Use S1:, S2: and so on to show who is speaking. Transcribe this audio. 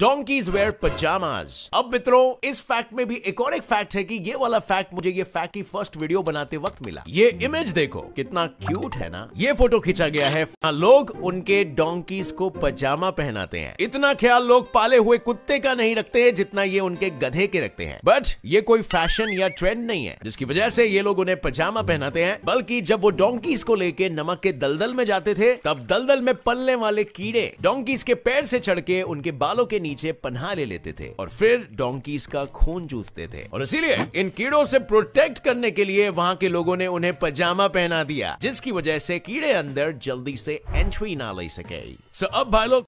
S1: donkey's where pyjamas अब मित्रों इस फैक्ट में भी एक और एक फैक्ट है कि ये वाला फैक्ट मुझे ये फैक्ट की फर्स्ट वीडियो बनाते वक्त मिला ये इमेज देखो कितना क्यूट है ना ये फोटो खींचा गया है हाँ, लोग उनके डोंकीज को पजामा पहनाते हैं इतना ख्याल लोग पाले हुए कुत्ते का नहीं रखते है जितना ये उनके गधे के रखते हैं बट ये कोई फैशन या ट्रेंड नहीं है जिसकी वजह से ये लोग उन्हें पजामा पहनाते हैं बल्कि जब वो डोंकीज को लेके नमक के दलदल में जाते थे तब दलदल में पलने वाले कीड़े डोंकीज के पैर से चढ़ के उनके बालों के नीचे पन्हा ले लेते थे और फिर डोंकीज का खून जूसते थे और इसीलिए इन कीड़ों से प्रोटेक्ट करने के लिए वहाँ के लोगों ने उन्हें पजामा पहना दिया जिसकी वजह से कीड़े अंदर जल्दी से एंट्री ना ले सके सो अब भाई लोग